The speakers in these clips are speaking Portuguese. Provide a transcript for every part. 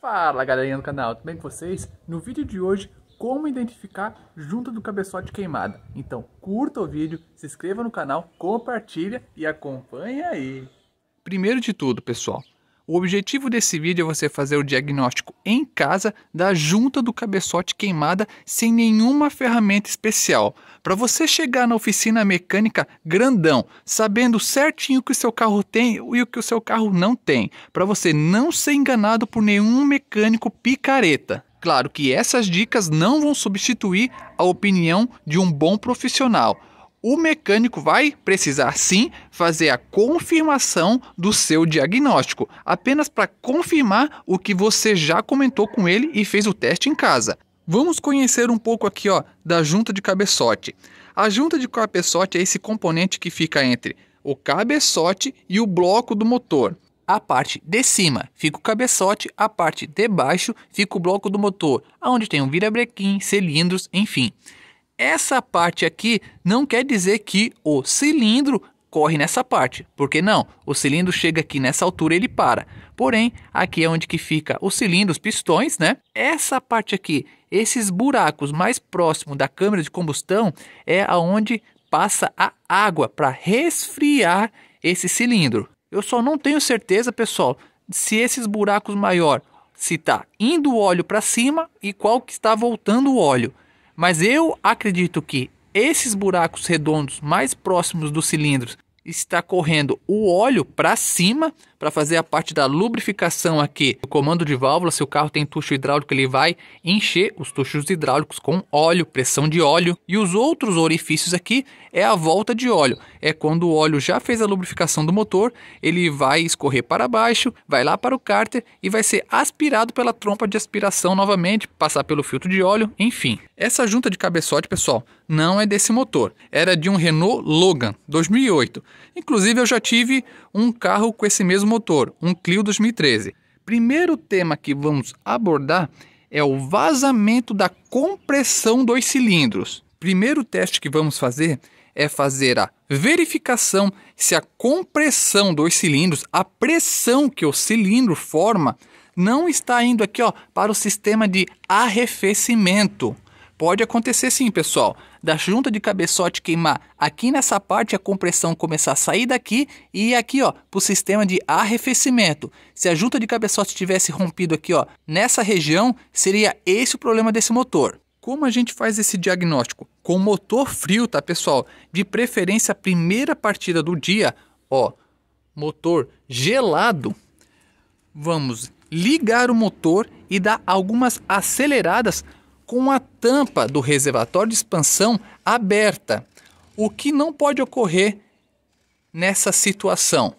Fala galerinha do canal, tudo bem com vocês? No vídeo de hoje, como identificar junta do cabeçote queimada. Então curta o vídeo, se inscreva no canal, compartilha e acompanha aí. Primeiro de tudo pessoal, o objetivo desse vídeo é você fazer o diagnóstico em casa da junta do cabeçote queimada sem nenhuma ferramenta especial. Para você chegar na oficina mecânica grandão, sabendo certinho o que o seu carro tem e o que o seu carro não tem, para você não ser enganado por nenhum mecânico picareta. Claro que essas dicas não vão substituir a opinião de um bom profissional, o mecânico vai precisar sim fazer a confirmação do seu diagnóstico, apenas para confirmar o que você já comentou com ele e fez o teste em casa. Vamos conhecer um pouco aqui ó, da junta de cabeçote. A junta de cabeçote é esse componente que fica entre o cabeçote e o bloco do motor. A parte de cima fica o cabeçote, a parte de baixo fica o bloco do motor, onde tem um virabrequim, cilindros, enfim essa parte aqui não quer dizer que o cilindro corre nessa parte, porque não, o cilindro chega aqui nessa altura ele para. Porém, aqui é onde que fica o cilindro, os pistões, né? Essa parte aqui, esses buracos mais próximo da câmara de combustão é aonde passa a água para resfriar esse cilindro. Eu só não tenho certeza, pessoal, se esses buracos maior se tá indo o óleo para cima e qual que está voltando o óleo. Mas eu acredito que esses buracos redondos mais próximos dos cilindros está correndo o óleo para cima para fazer a parte da lubrificação aqui do comando de válvula. Se o carro tem tucho hidráulico, ele vai encher os tuchos hidráulicos com óleo, pressão de óleo. E os outros orifícios aqui é a volta de óleo. É quando o óleo já fez a lubrificação do motor, ele vai escorrer para baixo, vai lá para o cárter e vai ser aspirado pela trompa de aspiração novamente, passar pelo filtro de óleo, enfim. Essa junta de cabeçote, pessoal, não é desse motor. Era de um Renault Logan 2008. Inclusive eu já tive um carro com esse mesmo motor, um Clio 2013. Primeiro tema que vamos abordar é o vazamento da compressão dos cilindros. Primeiro teste que vamos fazer é fazer a verificação se a compressão dos cilindros, a pressão que o cilindro forma, não está indo aqui ó, para o sistema de arrefecimento. Pode acontecer sim, pessoal da junta de cabeçote queimar aqui nessa parte, a compressão começar a sair daqui e aqui, ó, para o sistema de arrefecimento. Se a junta de cabeçote tivesse rompido aqui, ó, nessa região, seria esse o problema desse motor. Como a gente faz esse diagnóstico? Com motor frio, tá, pessoal? De preferência, a primeira partida do dia, ó, motor gelado. Vamos ligar o motor e dar algumas aceleradas com a tampa do reservatório de expansão aberta, o que não pode ocorrer nessa situação.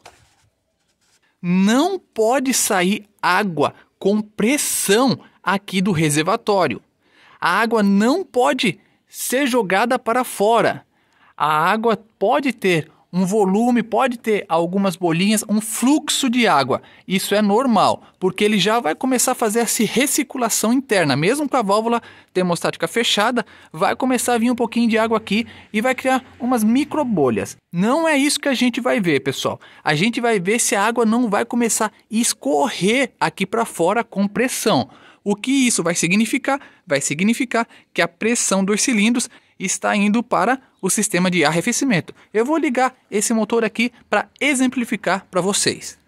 Não pode sair água com pressão aqui do reservatório. A água não pode ser jogada para fora. A água pode ter um volume, pode ter algumas bolinhas, um fluxo de água. Isso é normal, porque ele já vai começar a fazer essa recirculação interna, mesmo com a válvula termostática fechada, vai começar a vir um pouquinho de água aqui e vai criar umas microbolhas. Não é isso que a gente vai ver, pessoal. A gente vai ver se a água não vai começar a escorrer aqui para fora com pressão. O que isso vai significar? Vai significar que a pressão dos cilindros está indo para o sistema de arrefecimento. Eu vou ligar esse motor aqui para exemplificar para vocês.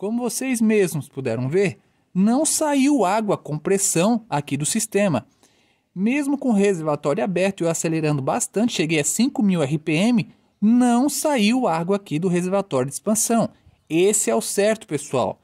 Como vocês mesmos puderam ver, não saiu água com pressão aqui do sistema. Mesmo com o reservatório aberto e eu acelerando bastante, cheguei a 5.000 RPM, não saiu água aqui do reservatório de expansão. Esse é o certo, pessoal.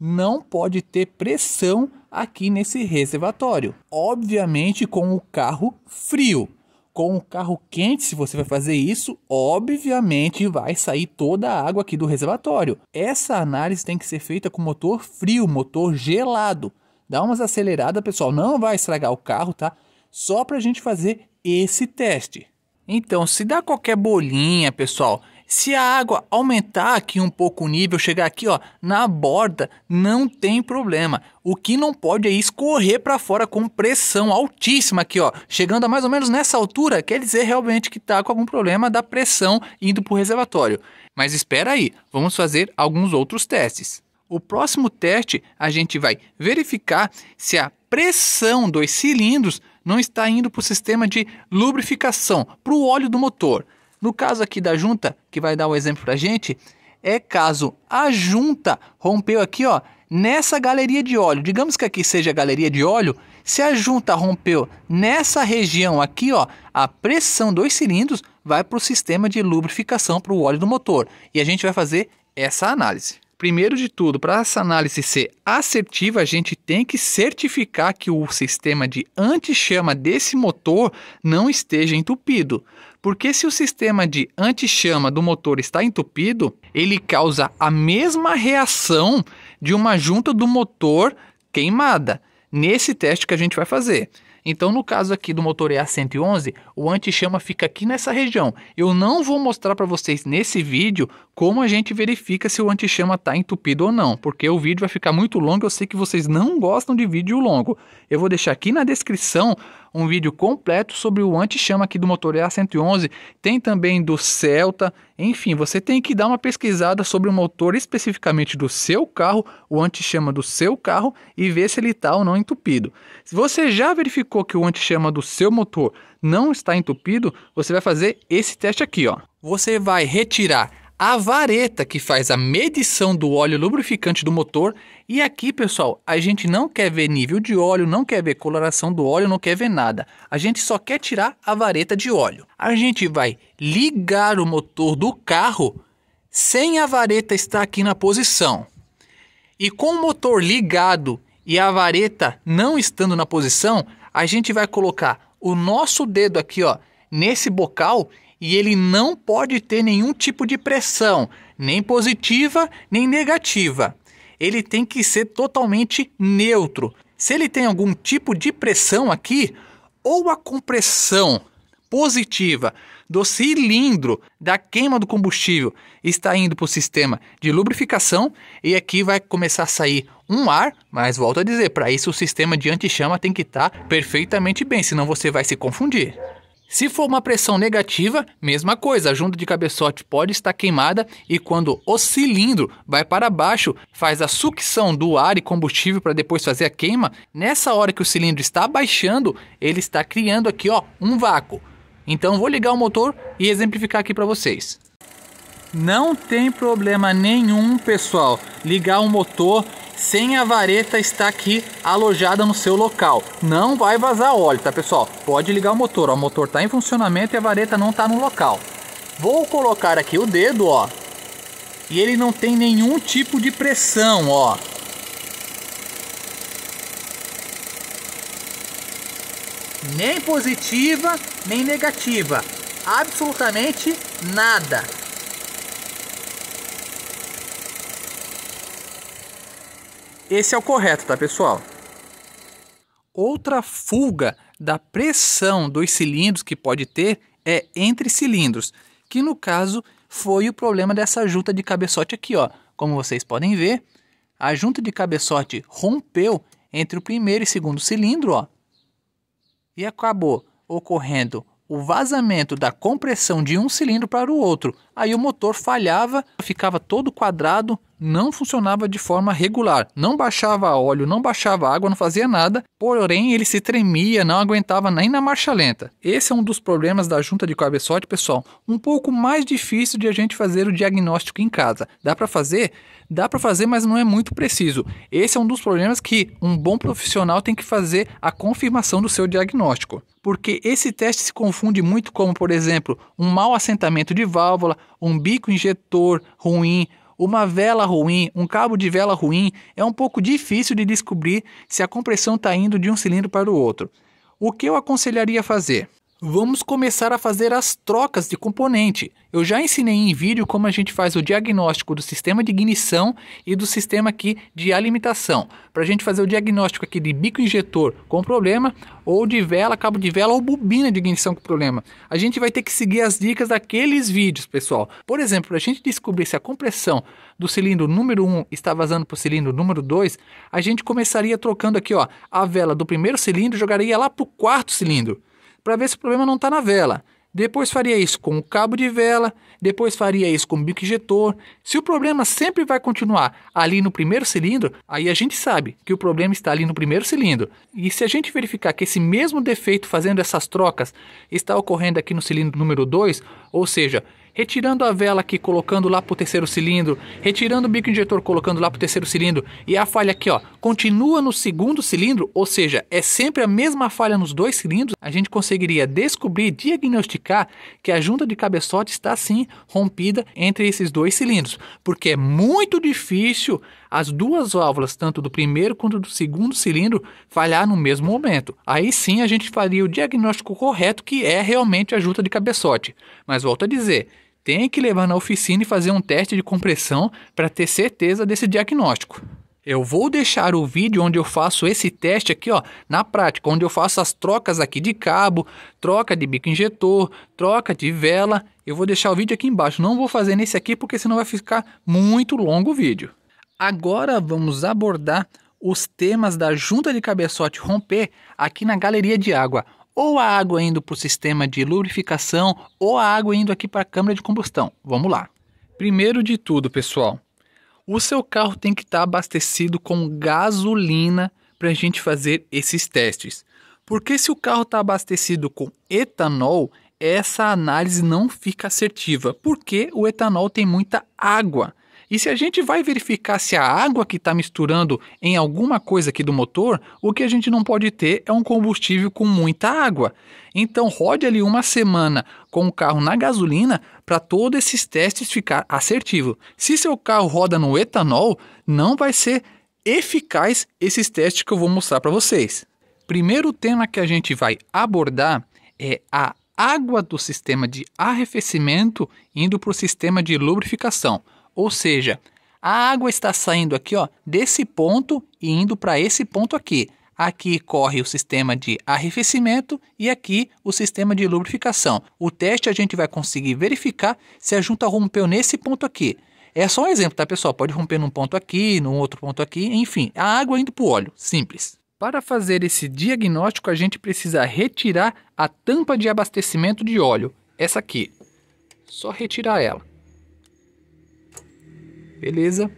Não pode ter pressão aqui nesse reservatório. Obviamente com o carro frio com o carro quente, se você vai fazer isso, obviamente vai sair toda a água aqui do reservatório. Essa análise tem que ser feita com motor frio, motor gelado. Dá umas aceleradas, pessoal, não vai estragar o carro, tá? Só para a gente fazer esse teste. Então, se dá qualquer bolinha, pessoal, se a água aumentar aqui um pouco o nível, chegar aqui ó, na borda, não tem problema. O que não pode é escorrer para fora com pressão altíssima aqui, ó, chegando a mais ou menos nessa altura, quer dizer realmente que está com algum problema da pressão indo para o reservatório. Mas espera aí, vamos fazer alguns outros testes. O próximo teste a gente vai verificar se a pressão dos cilindros não está indo para o sistema de lubrificação, para o óleo do motor. No caso aqui da junta, que vai dar um exemplo para a gente, é caso a junta rompeu aqui, ó, nessa galeria de óleo. Digamos que aqui seja a galeria de óleo, se a junta rompeu nessa região aqui, ó, a pressão dos cilindros vai para o sistema de lubrificação para o óleo do motor. E a gente vai fazer essa análise. Primeiro de tudo, para essa análise ser assertiva, a gente tem que certificar que o sistema de anti-chama desse motor não esteja entupido. Porque se o sistema de anti-chama do motor está entupido, ele causa a mesma reação de uma junta do motor queimada, nesse teste que a gente vai fazer. Então, no caso aqui do motor EA111, o anti-chama fica aqui nessa região. Eu não vou mostrar para vocês nesse vídeo como a gente verifica se o anti-chama está entupido ou não, porque o vídeo vai ficar muito longo, eu sei que vocês não gostam de vídeo longo. Eu vou deixar aqui na descrição um vídeo completo sobre o anti-chama aqui do motor EA111, tem também do Celta, enfim, você tem que dar uma pesquisada sobre o motor especificamente do seu carro, o anti-chama do seu carro e ver se ele está ou não entupido. Se você já verificou que o anti-chama do seu motor não está entupido, você vai fazer esse teste aqui, ó. Você vai retirar a vareta que faz a medição do óleo lubrificante do motor. E aqui, pessoal, a gente não quer ver nível de óleo, não quer ver coloração do óleo, não quer ver nada. A gente só quer tirar a vareta de óleo. A gente vai ligar o motor do carro sem a vareta estar aqui na posição. E com o motor ligado e a vareta não estando na posição, a gente vai colocar o nosso dedo aqui, ó, nesse bocal e ele não pode ter nenhum tipo de pressão, nem positiva nem negativa. Ele tem que ser totalmente neutro. Se ele tem algum tipo de pressão aqui, ou a compressão positiva do cilindro da queima do combustível está indo para o sistema de lubrificação e aqui vai começar a sair um ar, mas volto a dizer, para isso o sistema de antichama tem que estar tá perfeitamente bem, senão você vai se confundir. Se for uma pressão negativa, mesma coisa, a junta de cabeçote pode estar queimada e quando o cilindro vai para baixo, faz a sucção do ar e combustível para depois fazer a queima, nessa hora que o cilindro está baixando, ele está criando aqui ó, um vácuo. Então vou ligar o motor e exemplificar aqui para vocês. Não tem problema nenhum, pessoal, ligar o motor sem a vareta estar aqui alojada no seu local. Não vai vazar óleo, tá pessoal? Pode ligar o motor, ó. o motor está em funcionamento e a vareta não está no local. Vou colocar aqui o dedo, ó, e ele não tem nenhum tipo de pressão, ó. Nem positiva, nem negativa. Absolutamente nada. Esse é o correto, tá, pessoal? Outra fuga da pressão dos cilindros que pode ter é entre cilindros, que no caso foi o problema dessa junta de cabeçote aqui, ó. Como vocês podem ver, a junta de cabeçote rompeu entre o primeiro e segundo cilindro, ó. E acabou ocorrendo o vazamento da compressão de um cilindro para o outro. Aí o motor falhava, ficava todo quadrado, não funcionava de forma regular. Não baixava óleo, não baixava água, não fazia nada, porém ele se tremia, não aguentava nem na marcha lenta. Esse é um dos problemas da junta de cabeçote, pessoal. Um pouco mais difícil de a gente fazer o diagnóstico em casa. Dá para fazer? Dá para fazer, mas não é muito preciso. Esse é um dos problemas que um bom profissional tem que fazer a confirmação do seu diagnóstico porque esse teste se confunde muito com, por exemplo, um mau assentamento de válvula, um bico injetor ruim, uma vela ruim, um cabo de vela ruim, é um pouco difícil de descobrir se a compressão está indo de um cilindro para o outro. O que eu aconselharia fazer? Vamos começar a fazer as trocas de componente. Eu já ensinei em vídeo como a gente faz o diagnóstico do sistema de ignição e do sistema aqui de alimentação. Para a gente fazer o diagnóstico aqui de bico injetor com problema, ou de vela, cabo de vela ou bobina de ignição com problema. A gente vai ter que seguir as dicas daqueles vídeos, pessoal. Por exemplo, para a gente descobrir se a compressão do cilindro número 1 está vazando para o cilindro número 2, a gente começaria trocando aqui ó, a vela do primeiro cilindro, jogaria lá para o quarto cilindro para ver se o problema não está na vela. Depois faria isso com o cabo de vela, depois faria isso com o bico injetor. Se o problema sempre vai continuar ali no primeiro cilindro, aí a gente sabe que o problema está ali no primeiro cilindro. E se a gente verificar que esse mesmo defeito fazendo essas trocas está ocorrendo aqui no cilindro número 2, ou seja, retirando a vela aqui, colocando lá pro terceiro cilindro, retirando o bico injetor, colocando lá pro terceiro cilindro, e a falha aqui, ó, continua no segundo cilindro, ou seja, é sempre a mesma falha nos dois cilindros, a gente conseguiria descobrir diagnosticar que a junta de cabeçote está sim rompida entre esses dois cilindros, porque é muito difícil as duas válvulas, tanto do primeiro quanto do segundo cilindro, falhar no mesmo momento. Aí sim a gente faria o diagnóstico correto, que é realmente a junta de cabeçote. Mas volto a dizer, tem que levar na oficina e fazer um teste de compressão para ter certeza desse diagnóstico. Eu vou deixar o vídeo onde eu faço esse teste aqui, ó, na prática, onde eu faço as trocas aqui de cabo, troca de bico injetor, troca de vela. Eu vou deixar o vídeo aqui embaixo. Não vou fazer nesse aqui porque senão vai ficar muito longo o vídeo. Agora vamos abordar os temas da junta de cabeçote romper aqui na galeria de água. Ou a água indo para o sistema de lubrificação, ou a água indo aqui para a câmara de combustão. Vamos lá. Primeiro de tudo, pessoal, o seu carro tem que estar tá abastecido com gasolina para a gente fazer esses testes. Porque se o carro está abastecido com etanol, essa análise não fica assertiva, porque o etanol tem muita água. E se a gente vai verificar se a água que está misturando em alguma coisa aqui do motor, o que a gente não pode ter é um combustível com muita água. Então rode ali uma semana com o carro na gasolina para todos esses testes ficar assertivo. Se seu carro roda no etanol, não vai ser eficaz esses testes que eu vou mostrar para vocês. Primeiro tema que a gente vai abordar é a água do sistema de arrefecimento indo para o sistema de lubrificação. Ou seja, a água está saindo aqui ó, desse ponto e indo para esse ponto aqui. Aqui corre o sistema de arrefecimento e aqui o sistema de lubrificação. O teste a gente vai conseguir verificar se a junta rompeu nesse ponto aqui. É só um exemplo, tá pessoal? Pode romper num ponto aqui, num outro ponto aqui, enfim, a água indo para o óleo, simples. Para fazer esse diagnóstico, a gente precisa retirar a tampa de abastecimento de óleo, essa aqui. Só retirar ela. Beleza?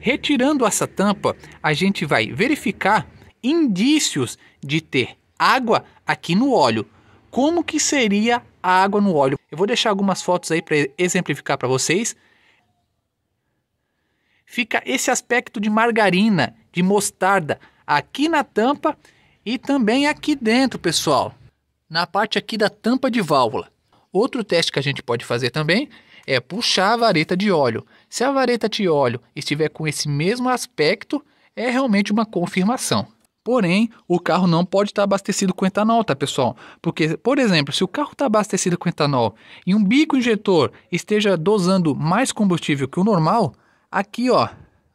Retirando essa tampa, a gente vai verificar indícios de ter água aqui no óleo. Como que seria a água no óleo? Eu vou deixar algumas fotos aí para exemplificar para vocês. Fica esse aspecto de margarina, de mostarda aqui na tampa e também aqui dentro, pessoal, na parte aqui da tampa de válvula. Outro teste que a gente pode fazer também é puxar a vareta de óleo. Se a vareta de óleo estiver com esse mesmo aspecto, é realmente uma confirmação. Porém, o carro não pode estar abastecido com etanol, tá pessoal? Porque, por exemplo, se o carro está abastecido com etanol e um bico injetor esteja dosando mais combustível que o normal, aqui ó,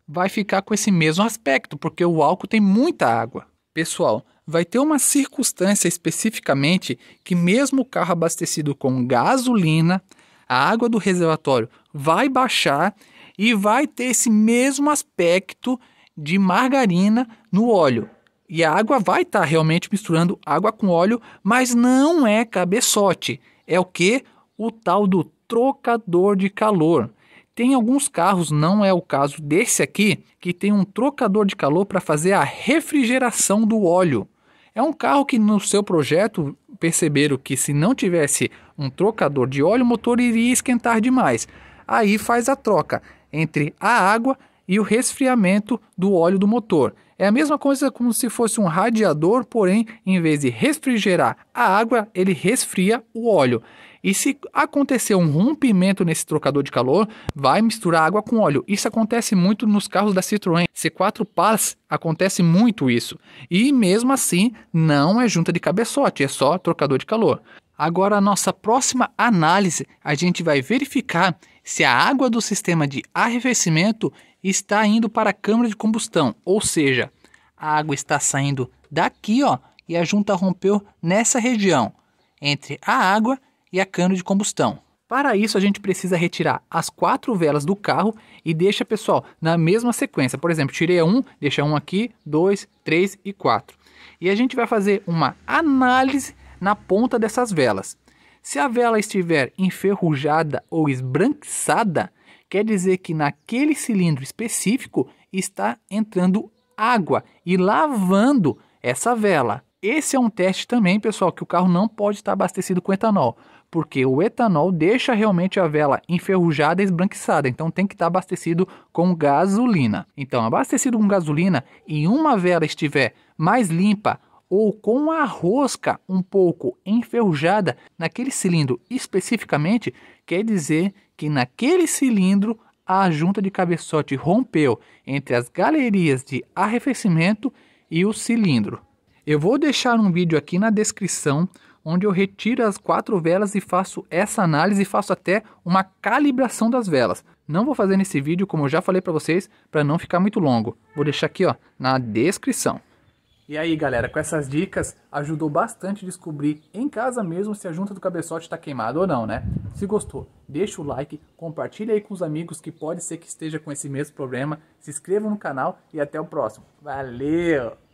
vai ficar com esse mesmo aspecto, porque o álcool tem muita água. Pessoal, vai ter uma circunstância especificamente que mesmo o carro abastecido com gasolina, a água do reservatório vai baixar e vai ter esse mesmo aspecto de margarina no óleo. E a água vai estar tá realmente misturando água com óleo, mas não é cabeçote. É o que? O tal do trocador de calor. Tem alguns carros, não é o caso desse aqui, que tem um trocador de calor para fazer a refrigeração do óleo. É um carro que no seu projeto perceberam que se não tivesse um trocador de óleo, o motor iria esquentar demais. Aí faz a troca entre a água e o resfriamento do óleo do motor. É a mesma coisa como se fosse um radiador, porém, em vez de refrigerar a água, ele resfria o óleo. E se acontecer um rompimento nesse trocador de calor, vai misturar água com óleo. Isso acontece muito nos carros da Citroën. C4 Paz acontece muito isso. E mesmo assim, não é junta de cabeçote, é só trocador de calor. Agora, a nossa próxima análise, a gente vai verificar se a água do sistema de arrefecimento está indo para a câmara de combustão, ou seja, a água está saindo daqui, ó, e a junta rompeu nessa região entre a água e a cano de combustão. Para isso, a gente precisa retirar as quatro velas do carro e deixa, pessoal, na mesma sequência. Por exemplo, tirei um, deixa um aqui, dois, três e quatro. E a gente vai fazer uma análise na ponta dessas velas. Se a vela estiver enferrujada ou esbranquiçada, quer dizer que naquele cilindro específico está entrando água e lavando essa vela. Esse é um teste também, pessoal, que o carro não pode estar abastecido com etanol porque o etanol deixa realmente a vela enferrujada e esbranquiçada, então tem que estar abastecido com gasolina. Então, abastecido com gasolina e uma vela estiver mais limpa ou com a rosca um pouco enferrujada naquele cilindro especificamente, quer dizer que naquele cilindro a junta de cabeçote rompeu entre as galerias de arrefecimento e o cilindro. Eu vou deixar um vídeo aqui na descrição onde eu retiro as quatro velas e faço essa análise e faço até uma calibração das velas. Não vou fazer nesse vídeo, como eu já falei para vocês, para não ficar muito longo. Vou deixar aqui ó, na descrição. E aí galera, com essas dicas, ajudou bastante descobrir em casa mesmo se a junta do cabeçote está queimada ou não, né? Se gostou, deixa o like, compartilha aí com os amigos que pode ser que esteja com esse mesmo problema, se inscreva no canal e até o próximo. Valeu!